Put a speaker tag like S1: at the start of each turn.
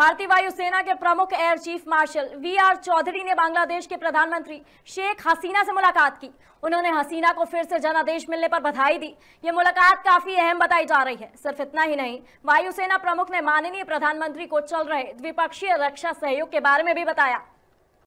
S1: भारतीय वायुसेना के प्रमुख air chief marshal V R Chaudhary ने बांग्लादेश के प्रधानमंत्री शेख हसीना से मुलाकात की उन्होंने हसीना को फिर से जनादेश मिलने पर बधाई दी ये मुलाकात काफी अहम बताई जा रही है सिर्फ इतना ही नहीं वायुसेना प्रमुख ने माननीय प्रधानमंत्री को चल रहे द्विपक्षीय रक्षा सहयोग के बारे में भी बताया